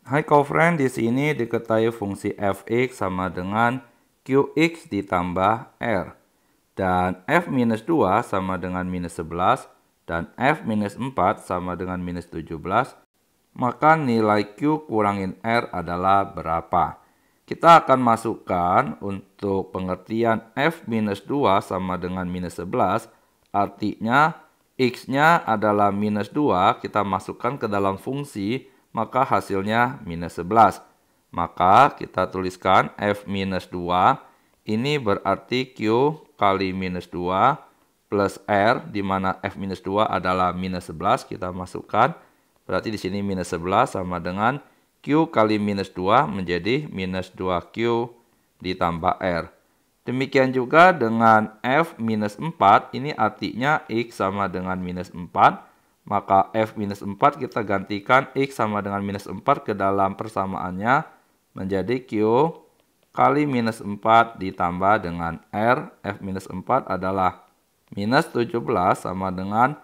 Hai kawan, di sini diketahui fungsi fx sama dengan qx ditambah r. Dan f-2 sama dengan minus 11 dan f-4 sama dengan minus 17. Maka nilai q kurangin r adalah berapa? Kita akan masukkan untuk pengertian f-2 sama dengan minus 11. Artinya x-nya adalah minus 2, kita masukkan ke dalam fungsi maka hasilnya minus 11. Maka kita tuliskan F minus 2, ini berarti Q kali minus 2 plus R, di mana F minus 2 adalah minus 11, kita masukkan. Berarti di sini minus 11 sama dengan Q kali minus 2 menjadi minus 2Q ditambah R. Demikian juga dengan F minus 4, ini artinya X sama dengan minus 4, maka F minus 4 kita gantikan X sama dengan minus 4 ke dalam persamaannya menjadi Q kali minus 4 ditambah dengan R. F minus 4 adalah minus 17 sama dengan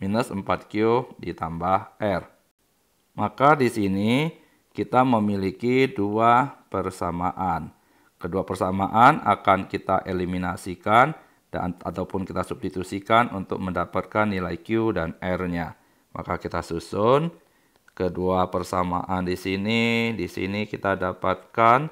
minus 4Q ditambah R. Maka di sini kita memiliki dua persamaan. Kedua persamaan akan kita eliminasikan dan ataupun kita substitusikan untuk mendapatkan nilai Q dan R-nya. Maka kita susun kedua persamaan di sini, di sini kita dapatkan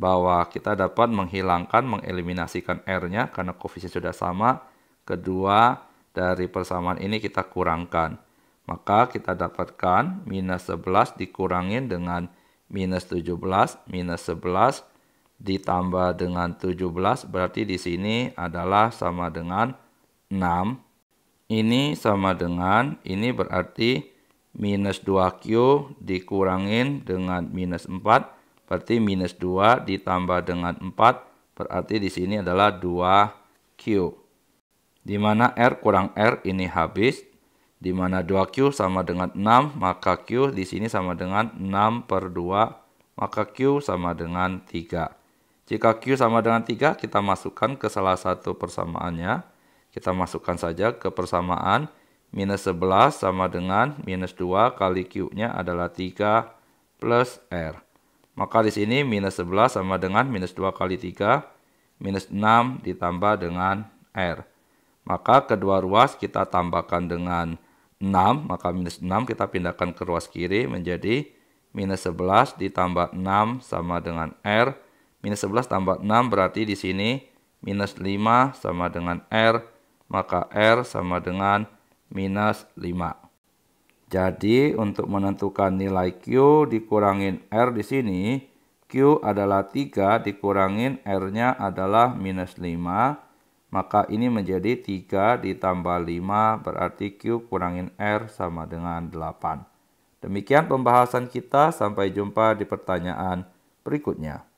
bahwa kita dapat menghilangkan, mengeliminasikan R-nya karena koefisien sudah sama. Kedua, dari persamaan ini kita kurangkan. Maka kita dapatkan minus 11 dikurangin dengan minus 17, minus 11, ditambah dengan 17 berarti di sini adalah sama dengan 6. Ini sama dengan, ini berarti minus 2Q dikurangin dengan minus 4 berarti minus 2 ditambah dengan 4 berarti di sini adalah 2Q. Di mana R kurang R ini habis, di mana 2Q sama dengan 6, maka Q di sini sama dengan 6 per 2, maka Q sama dengan 3. Jika Q sama dengan 3, kita masukkan ke salah satu persamaannya. Kita masukkan saja ke persamaan minus 11 sama dengan minus 2 kali Q-nya adalah 3 plus R. Maka di sini minus 11 sama dengan minus 2 kali 3 minus 6 ditambah dengan R. Maka kedua ruas kita tambahkan dengan 6, maka minus 6 kita pindahkan ke ruas kiri menjadi minus 11 ditambah 6 sama dengan R Minus 11 tambah 6 berarti di sini minus 5 sama dengan R, maka R sama dengan minus 5. Jadi untuk menentukan nilai Q dikurangin R di sini, Q adalah 3 dikurangin R-nya adalah minus 5, maka ini menjadi 3 ditambah 5 berarti Q kurangin R sama dengan 8. Demikian pembahasan kita, sampai jumpa di pertanyaan berikutnya.